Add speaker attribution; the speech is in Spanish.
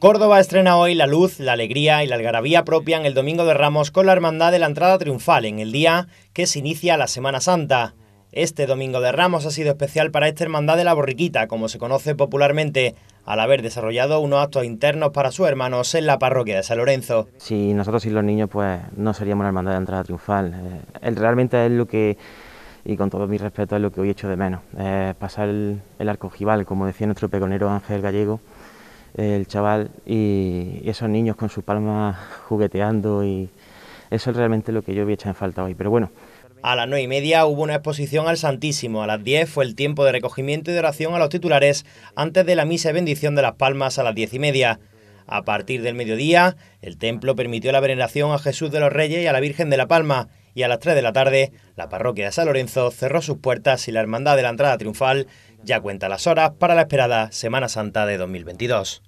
Speaker 1: Córdoba estrena hoy la luz, la alegría y la algarabía propia en el Domingo de Ramos con la Hermandad de la Entrada Triunfal, en el día que se inicia la Semana Santa. Este Domingo de Ramos ha sido especial para esta Hermandad de la Borriquita, como se conoce popularmente, al haber desarrollado unos actos internos para sus hermanos en la parroquia de San Lorenzo.
Speaker 2: Si nosotros y los niños, pues no seríamos la Hermandad de la Entrada Triunfal. Eh, realmente es lo que y con todo mi respeto es lo que hoy hecho de menos. Eh, pasar el, arco ojival, como decía nuestro peconero Ángel Gallego, el chaval y, esos niños con sus palmas jugueteando y eso es realmente lo que yo había hecho en falta hoy, pero bueno.
Speaker 1: A las nueve y media hubo una exposición al Santísimo. A las 10 fue el tiempo de recogimiento y de oración a los titulares antes de la misa y bendición de las palmas a las diez y media. A partir del mediodía, el templo permitió la veneración a Jesús de los Reyes y a la Virgen de la Palma y a las 3 de la tarde la parroquia de San Lorenzo cerró sus puertas y la Hermandad de la Entrada Triunfal ya cuenta las horas para la esperada Semana Santa de 2022.